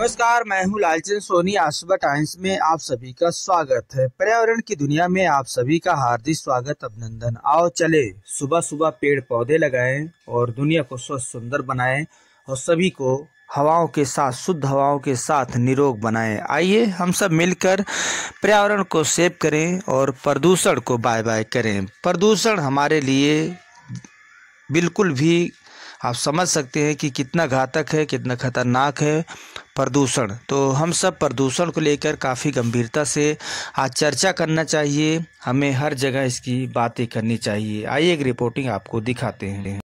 नमस्कार मैं हूं लालचंद सोनी आसुबा टाइम्स में आप सभी का स्वागत है पर्यावरण की दुनिया में आप सभी का हार्दिक स्वागत अभिनंदन आओ चले सुबह सुबह पेड़ पौधे लगाएं और दुनिया को स्वस्थ सुंदर बनाएं और सभी को हवाओं के साथ शुद्ध हवाओं के साथ निरोग बनाएं आइए हम सब मिलकर पर्यावरण को सेव करें और प्रदूषण को बाय बाय करें प्रदूषण हमारे लिए बिल्कुल भी आप समझ सकते हैं कि कितना घातक है कितना खतरनाक है प्रदूषण तो हम सब प्रदूषण को लेकर काफ़ी गंभीरता से आज चर्चा करना चाहिए हमें हर जगह इसकी बातें करनी चाहिए आइए एक रिपोर्टिंग आपको दिखाते हैं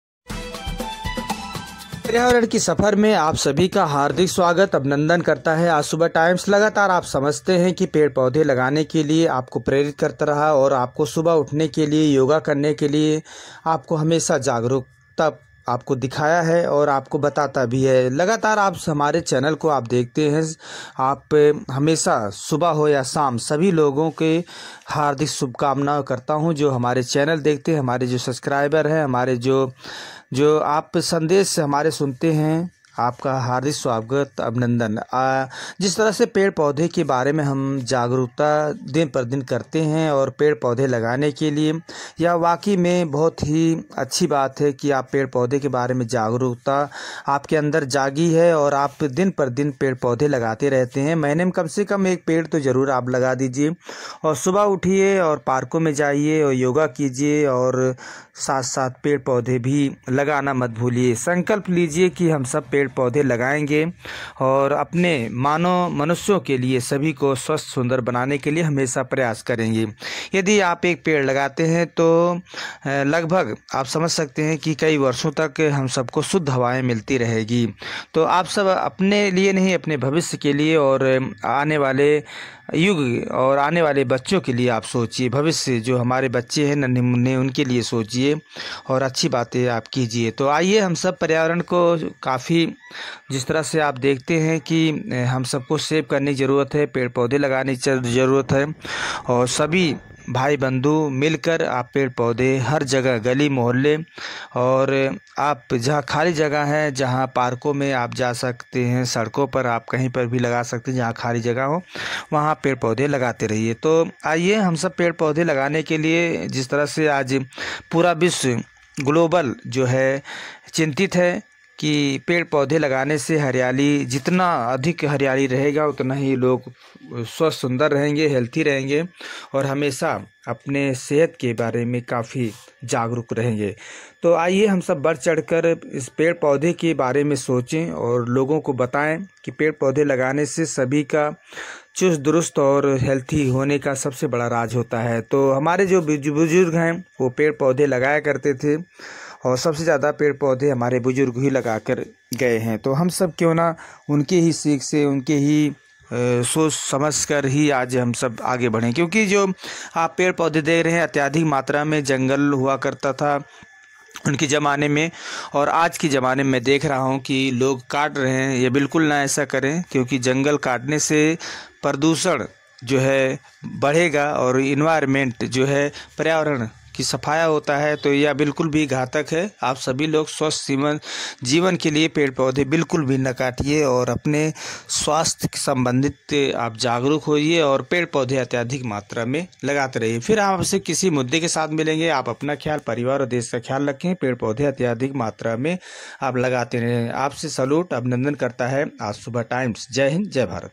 पर्यावरण की सफर में आप सभी का हार्दिक स्वागत अभिनंदन करता है आज सुबह टाइम्स लगातार आप समझते हैं कि पेड़ पौधे लगाने के लिए आपको प्रेरित करता रहा और आपको सुबह उठने के लिए योगा करने के लिए आपको हमेशा जागरूकता आपको दिखाया है और आपको बताता भी है लगातार आप हमारे चैनल को आप देखते हैं आप हमेशा सुबह हो या शाम सभी लोगों के हार्दिक शुभकामनाएं करता हूं जो हमारे चैनल देखते हैं हमारे जो सब्सक्राइबर हैं हमारे जो जो आप संदेश हमारे सुनते हैं आपका हार्दिक स्वागत अभिनंदन जिस तरह से पेड़ पौधे के बारे में हम जागरूकता दिन पर दिन करते हैं और पेड़ पौधे लगाने के लिए यह वाकई में बहुत ही अच्छी बात है कि आप पेड़ पौधे के बारे में जागरूकता आपके अंदर जागी है और आप दिन पर दिन पेड़ पौधे लगाते रहते हैं महीने में कम से कम एक पेड़ तो ज़रूर आप लगा दीजिए और सुबह उठिए और पार्कों में जाइए और योगा कीजिए और साथ साथ पेड़ पौधे भी लगाना मत भूलिए संकल्प लीजिए कि हम सब पेड़ पेड़ पौधे लगाएंगे और अपने मानव मनुष्यों के लिए सभी को स्वस्थ सुंदर बनाने के लिए हमेशा प्रयास करेंगे यदि आप एक पेड़ लगाते हैं तो लगभग आप समझ सकते हैं कि कई वर्षों तक हम सबको शुद्ध हवाएं मिलती रहेगी तो आप सब अपने लिए नहीं अपने भविष्य के लिए और आने वाले युग और आने वाले बच्चों के लिए आप सोचिए भविष्य जो हमारे बच्चे हैं नन्हे मुन्ने उनके लिए सोचिए और अच्छी बातें आप कीजिए तो आइए हम सब पर्यावरण को काफ़ी जिस तरह से आप देखते हैं कि हम सबको सेव करने की ज़रूरत है पेड़ पौधे लगाने की ज़रूरत है और सभी भाई बंधु मिलकर आप पेड़ पौधे हर जगह गली मोहल्ले और आप जहाँ खाली जगह है जहाँ पार्कों में आप जा सकते हैं सड़कों पर आप कहीं पर भी लगा सकते हैं जहाँ खाली जगह हो वहाँ पेड़ पौधे लगाते रहिए तो आइए हम सब पेड़ पौधे लगाने के लिए जिस तरह से आज पूरा विश्व ग्लोबल जो है चिंतित है कि पेड़ पौधे लगाने से हरियाली जितना अधिक हरियाली रहेगा उतना ही लोग स्वस्थ सुंदर रहेंगे हेल्थी रहेंगे और हमेशा अपने सेहत के बारे में काफ़ी जागरूक रहेंगे तो आइए हम सब बढ़ चढ़कर इस पेड़ पौधे के बारे में सोचें और लोगों को बताएं कि पेड़ पौधे लगाने से सभी का चुस्त दुरुस्त और हेल्थी होने का सबसे बड़ा राज होता है तो हमारे जो बुजुर्ग हैं वो पेड़ पौधे लगाया करते थे और सबसे ज़्यादा पेड़ पौधे हमारे बुज़ुर्ग ही लगा कर गए हैं तो हम सब क्यों ना उनके ही सीख से उनके ही सोच समझ कर ही आज हम सब आगे बढ़ें क्योंकि जो आप पेड़ पौधे देख रहे हैं अत्याधिक मात्रा में जंगल हुआ करता था उनके ज़माने में और आज के ज़माने में देख रहा हूँ कि लोग काट रहे हैं ये बिल्कुल ना ऐसा करें क्योंकि जंगल काटने से प्रदूषण जो है बढ़ेगा और इन्वायरमेंट जो है पर्यावरण की सफाया होता है तो यह बिल्कुल भी घातक है आप सभी लोग स्वस्थ जीवन जीवन के लिए पेड़ पौधे बिल्कुल भी न काटिए और अपने स्वास्थ्य संबंधित आप जागरूक होइए और पेड़ पौधे अत्यधिक मात्रा में लगाते रहिए फिर आप आपसे किसी मुद्दे के साथ मिलेंगे आप अपना ख्याल परिवार और देश का ख्याल रखें पेड़ पौधे अत्यधिक मात्रा में आप लगाते रहें आपसे सलूट अभिनंदन करता है आज सुबह टाइम्स जय हिंद जय भारत